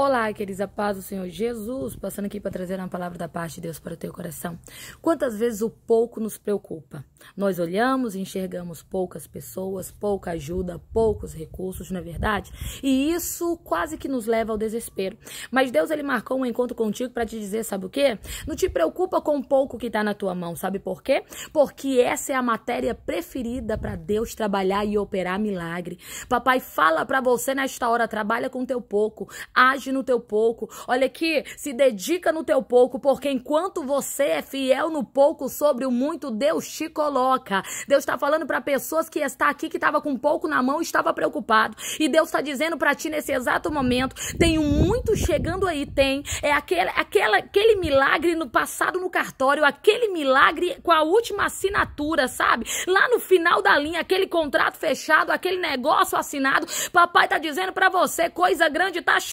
Olá, queridos, a paz do Senhor Jesus, passando aqui para trazer uma palavra da parte de Deus para o teu coração. Quantas vezes o pouco nos preocupa? Nós olhamos e enxergamos poucas pessoas, pouca ajuda, poucos recursos, não é verdade? E isso quase que nos leva ao desespero. Mas Deus, ele marcou um encontro contigo para te dizer, sabe o quê? Não te preocupa com o pouco que está na tua mão, sabe por quê? Porque essa é a matéria preferida para Deus trabalhar e operar milagre. Papai fala para você nesta hora, trabalha com teu pouco, age investir no teu pouco. Olha aqui, se dedica no teu pouco, porque enquanto você é fiel no pouco sobre o muito, Deus te coloca. Deus está falando para pessoas que está aqui que estava com pouco na mão, estava preocupado. E Deus está dizendo para ti nesse exato momento, tem muito chegando aí, tem. É aquele, aquela, aquele milagre no passado no cartório, aquele milagre com a última assinatura, sabe? Lá no final da linha, aquele contrato fechado, aquele negócio assinado. Papai tá dizendo para você, coisa grande tá